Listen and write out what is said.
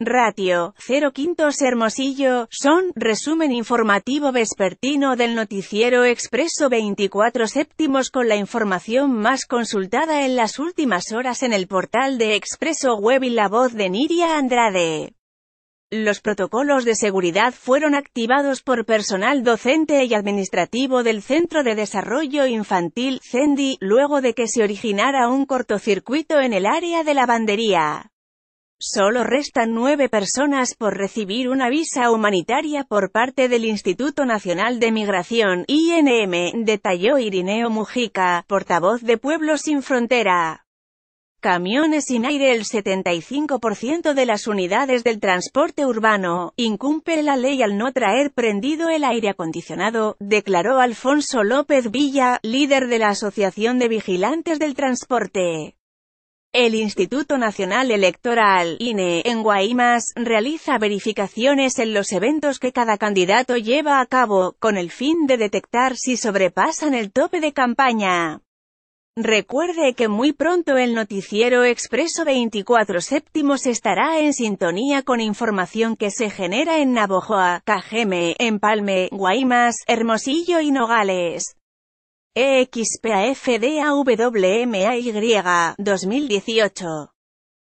Ratio, 0 quintos Hermosillo, son, resumen informativo vespertino del noticiero Expreso 24 séptimos con la información más consultada en las últimas horas en el portal de Expreso Web y la voz de Niria Andrade. Los protocolos de seguridad fueron activados por personal docente y administrativo del Centro de Desarrollo Infantil CENDI, luego de que se originara un cortocircuito en el área de lavandería. Solo restan nueve personas por recibir una visa humanitaria por parte del Instituto Nacional de Migración, INM, detalló Irineo Mujica, portavoz de Pueblos sin Frontera. Camiones sin aire El 75% de las unidades del transporte urbano incumple la ley al no traer prendido el aire acondicionado, declaró Alfonso López Villa, líder de la Asociación de Vigilantes del Transporte. El Instituto Nacional Electoral, INE, en Guaymas, realiza verificaciones en los eventos que cada candidato lleva a cabo, con el fin de detectar si sobrepasan el tope de campaña. Recuerde que muy pronto el noticiero Expreso 24 séptimos estará en sintonía con información que se genera en Navojoa, Cajeme, Empalme, Guaymas, Hermosillo y Nogales. EXPAFDAWMAY 2018